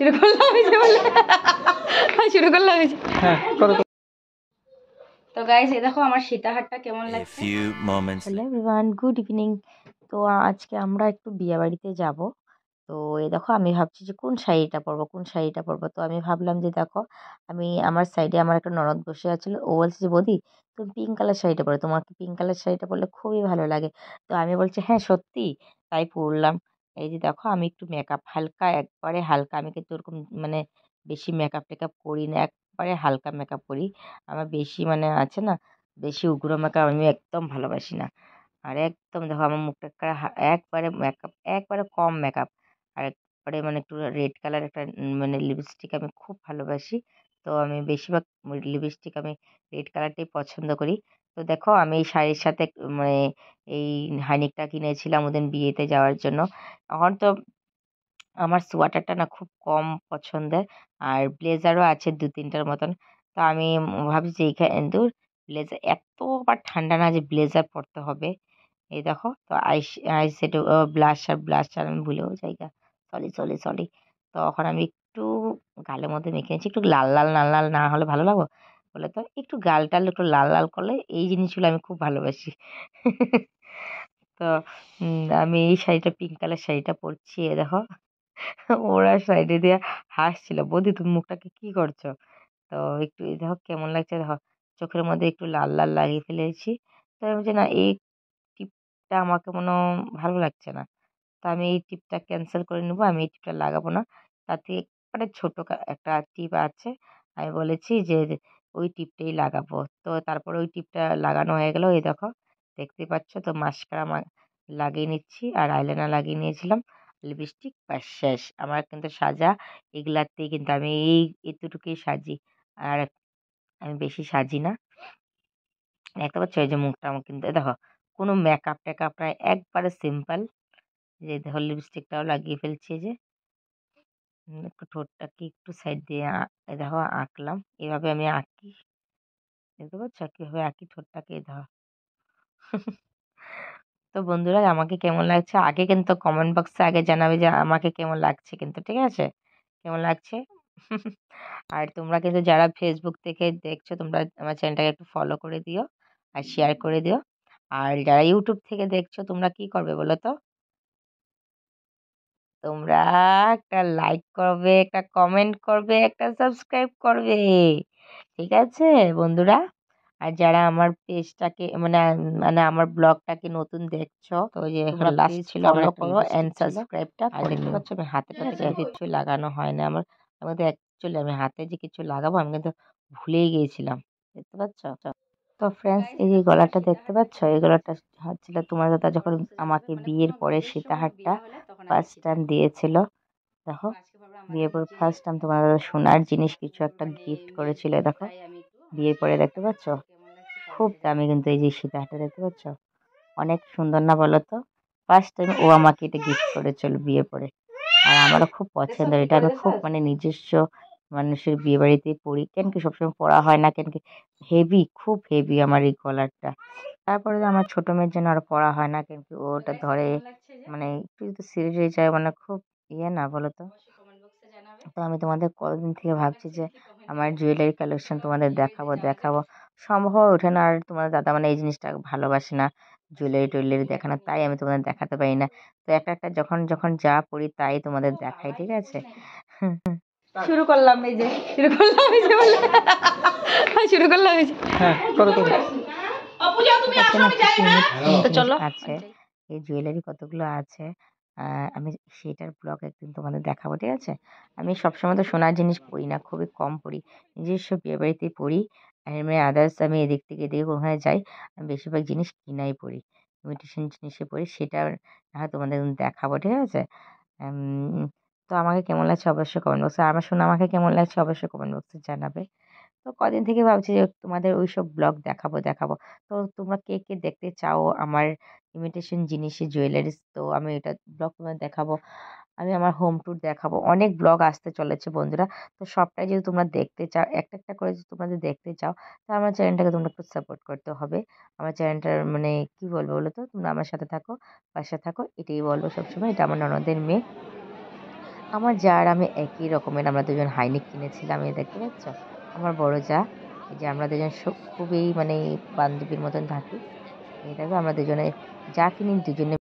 শুরু করলাম শুরু করলাম হ্যাঁ, তো গাইস এই দেখো আমার সীতাহারটা কেমন লাগছে হ্যালো এভরিওয়ান গুড ইভিনিং তো আজকে আমরা একটু বিয়ে বাড়িতে যাব তো এই দেখো আমি ভাবছি যে কোন শাড়িটা পরবো কোন শাড়িটা পরবো তো আমি ভাবলাম যে দেখো আমি আমার সাইডে আমার একটা ননদ বসে আছিল ও বলছে যে বৌদি তুমি পিঙ্ক কালার শাড়িটা পরো তোমাকে পিঙ্ক কালার শাড়িটা পরলে খুবই ভালো লাগে তো আমি বলছি হ্যাঁ সত্যি তাই পরলাম এই যে দেখো আমি একটু মেকআপ হালকা একবারে হালকা আমি কিন্তু ওরকম মানে বেশি মেকআপ টেকআপ করি না একবারে হালকা মেকআপ করি আমার বেশি মানে আছে না বেশি উগ্র মেকআপ আমি একদম ভালোবাসি না আর একদম দেখো আমার মুখটা একবারে মেকআপ একবারে কম মেকআপ আর একবারে মানে একটু রেড কালার একটা মানে লিপস্টিক আমি খুব ভালোবাসি তো আমি বেশিরভাগ লিপস্টিক আমি রেড কালারটাই পছন্দ করি তো দেখো আমি এই শাড়ির সাথে মানে এই হাইনেকটা কিনেছিলাম ওদের বিয়েতে যাওয়ার জন্য এখন তো আমার সোয়াটারটা না খুব কম পছন্দের আর ব্লেজারও আছে দু তিনটার মতন তো আমি ভাবছি যে এইখানে দূর ব্লেজার এত আবার ঠান্ডা না যে ব্লেজার পরতে হবে এই দেখো তো আইস আইস ব্লাশ আর ব্লাশ আর আমি ভুলেও যাই সরি সরি সরি তো এখন আমি একটু গালের মধ্যে মেখে নিচ্ছি একটু লাল লাল লাল লাল না হলে ভালো লাগবো বলে তো একটু গাল টাল একটু লাল লাল করলে এই জিনিসগুলো আমি খুব ভালোবাসি তো আমি এই শাড়িটা পিঙ্ক কালার শাড়িটা পরছি এ দেখো ওরা সাইডে দিয়ে হাসছিল বৌদি তুমি মুখটাকে কি করছো তো একটু দেখো কেমন লাগছে দেখো চোখের মধ্যে একটু লাল লাল লাগিয়ে ফেলেছি তো আমি বলছি না এই টিপটা আমাকে মনে ভালো লাগছে না তো আমি এই টিপটা ক্যান্সেল করে নেবো আমি এই টিপটা লাগাবো না তাতে মানে ছোটো একটা টিপ আছে আমি বলেছি যে ওই টিপটাই লাগাবো তো তারপরে ওই টিপটা লাগানো হয়ে গেলো এই দেখো দেখতে পাচ্ছ তো মাস্কারা লাগিয়ে নিচ্ছি আর আইলাইনার লাগিয়ে নিয়েছিলাম লিপস্টিক বা শেষ আমার কিন্তু সাজা এগুলাতেই কিন্তু আমি এই এতটুকুই সাজি আর আমি বেশি সাজি না দেখতে পাচ্ছ এই যে মুখটা আমার কিন্তু দেখো কোনো মেকআপ টেকআপ নাই একবারে সিম্পল যে দেখো লিপস্টিকটাও লাগিয়ে ফেলছি যে একটু ঠোঁটটাকে একটু সাইড দিয়ে এ দেখো আঁকলাম এভাবে আমি আঁকি দেখতে পাচ্ছ কীভাবে আঁকি ঠোঁটটাকে এ দেখো তো বন্ধুরা আমাকে কেমন লাগছে আগে কিন্তু কমেন্ট বক্সে আগে জানাবে যে আমাকে কেমন লাগছে কিন্তু ঠিক আছে কেমন লাগছে আর তোমরা কিন্তু যারা ফেসবুক থেকে দেখছো তোমরা আমার চ্যানেলটাকে একটু ফলো করে দিও আর শেয়ার করে দিও আর যারা ইউটিউব থেকে দেখছো তোমরা কি করবে বলো তো তোমরা একটা লাইক করবে একটা কমেন্ট করবে একটা সাবস্ক্রাইব করবে ঠিক আছে বন্ধুরা আর যারা আমার পেজটাকে মানে মানে আমার ব্লগটাকে নতুন দেখছো তো যে এখানে লাস্ট ছিল আমরা করো এন্ড সাবস্ক্রাইবটা দেখতে পাচ্ছ আমি হাতে কিছু লাগানো হয় না আমার আমাদের অ্যাকচুয়ালি আমি হাতে যে কিছু লাগাবো আমি কিন্তু ভুলেই গিয়েছিলাম দেখতে পাচ্ছ তো ফ্রেন্ডস এই যে গলাটা দেখতে পাচ্ছ এই গলাটা হচ্ছিল তোমার দাদা যখন আমাকে বিয়ের পরে সীতাহারটা ফার্স্ট টাইম দিয়েছিল দেখো বিয়ের পর ফার্স্ট টাইম তোমার দাদা সোনার জিনিস কিছু একটা গিফট মানে করেছিল দেখো বিয়ের পরে দেখতে পাচ্ছ খুব দামি কিন্তু এই যে সীতাহারটা দেখতে পাচ্ছ অনেক সুন্দর না বলো তো ফার্স্ট টাইম ও আমাকে এটা গিফট করেছিল বিয়ের পরে আর আমারও খুব পছন্দ এটা আমি খুব মানে নিজস্ব মানুষের বিয়েবাড়িতে পরি কেন কি সবসময় পরা হয় না কেন কি হেভি খুব হেভি আমার এই কলারটা তারপরে আমার ছোটো মেয়ের জন্য আর পরা হয় না কেন কি ওটা ধরে মানে একটু যদি সিরিজ হয়ে যায় মানে খুব ইয়ে না বলো তো তো আমি তোমাদের কতদিন থেকে ভাবছি যে আমার জুয়েলারি কালেকশন তোমাদের দেখাবো দেখাবো সম্ভব ওঠে না আর তোমাদের দাদা মানে এই জিনিসটা ভালোবাসে না জুয়েলারি টুয়েলারি দেখানো তাই আমি তোমাদের দেখাতে পারি না তো একটা একটা যখন যখন যা পড়ি তাই তোমাদের দেখাই ঠিক আছে শুরু করলাম এই যে শুরু করলাম এই যে বলে হ্যাঁ, শুরু করলাম এই যে হ্যাঁ করো করো হ্যাঁ? তো চলো আছে এই জুয়েলারি কতগুলো আছে আমি সেটার ব্লগ একদিন তোমাদের দেখাবো ঠিক আছে আমি সবসময় তো সোনার জিনিস পড়ি না খুবই কম পড়ি নিজস্ব বিয়ে বাড়িতেই পড়ি আর এমনি আদার্স আমি এদিক থেকে এদিকে ওখানে যাই আমি বেশিরভাগ জিনিস কিনাই পড়ি ইমিটেশন জিনিসে পড়ি সেটা হয় তোমাদের দেখাবো ঠিক আছে তো আমাকে কেমন লাগছে অবশ্যই কমেন্ট বক্সে আমার শোনা আমাকে কেমন লাগছে অবশ্যই কমেন্ট বক্সে জানাবে তো কদিন থেকে ভাবছি যে তোমাদের ওই সব ব্লগ দেখাবো দেখাবো তো তোমরা কে কে দেখতে চাও আমার ইমিটেশন জিনিসে জুয়েলারিস তো আমি এটা ব্লগ তোমাদের দেখাবো আমি আমার হোম ট্যুর দেখাবো অনেক ব্লগ আসতে চলেছে বন্ধুরা তো সবটাই যদি তোমরা দেখতে চাও একটা একটা করে যদি তোমাদের দেখতে চাও তো আমার চ্যানেলটাকে তোমরা একটু সাপোর্ট করতে হবে আমার চ্যানেলটার মানে কি বলবো বলো তো তোমরা আমার সাথে থাকো পাশে থাকো এটাই বলবো সবসময় এটা আমার ননদের মেয়ে আমার যা আর আমি একই রকমের আমরা দুজন হাইনেক কিনেছিলাম এটা দেখতে পাচ্ছ আমার বড় যা এই যে আমরা দুজন খুবই মানে বান্ধবীর মতন থাকি এই আমরা দুজনে যা কিনি দুজনে